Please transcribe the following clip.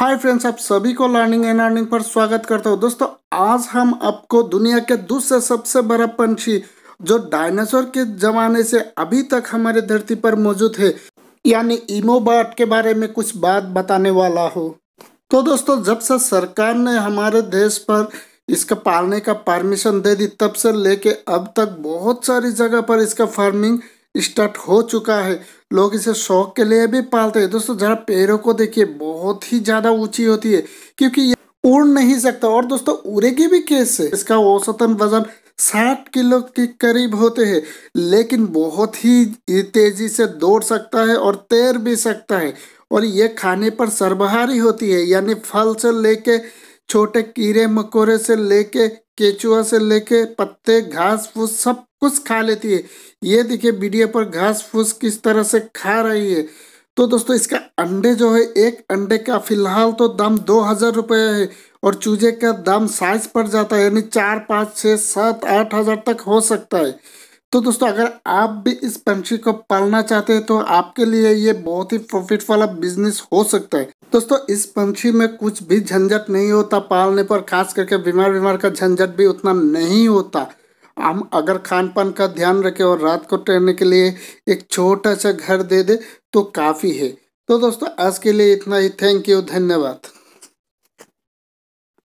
hi friends आप सभी को लर्निंग एंड अर्निंग पर स्वागत करता हूँ दोस्तों आज हम आपको दुनिया के दूसरे सबसे बड़ा पंछी जो डायनासोर के जमाने से अभी तक हमारे धरती पर मौजूद है यानी इमोबार्ट के बारे में कुछ बात बताने वाला हो तो दोस्तों जब से सरकार ने हमारे देश पर इसका पालने का परमिशन दे दी तब से लेके अब तक बहुत सारी जगह पर इसका फार्मिंग स्टार्ट हो चुका है लोग इसे शौक के लिए भी पालते हैं दोस्तों जरा पैरों को देखिए बहुत ही ज़्यादा ऊंची होती है क्योंकि ये उड़ नहीं सकता और दोस्तों उड़ेगी भी कैसे इसका औसतन वजन साठ किलो के करीब होते हैं लेकिन बहुत ही तेजी से दौड़ सकता है और तैर भी सकता है और ये खाने पर सर्वहारी होती है यानी फल से लेके छोटे कीड़े मकोड़े से लेके केचुआ से लेके पत्ते घास फूस सब कुछ खा लेती है ये देखिए वीडियो पर घास फूस किस तरह से खा रही है तो दोस्तों इसका अंडे जो है एक अंडे का फिलहाल तो दाम दो हज़ार रुपये है और चूजे का दाम साइज पर जाता है यानी चार पाँच छः सात आठ हज़ार तक हो सकता है तो दोस्तों अगर आप भी इस पंछी को पालना चाहते हैं तो आपके लिए ये बहुत ही प्रॉफिट वाला बिजनेस हो सकता है दोस्तों इस पंछी में कुछ भी झंझट नहीं होता पालने पर खास करके बीमार बीमार का झंझट भी उतना नहीं होता हम अगर खान पान का ध्यान रखें और रात को टहलने के लिए एक छोटा सा घर दे दे तो काफ़ी है तो दोस्तों आज के लिए इतना ही थैंक यू धन्यवाद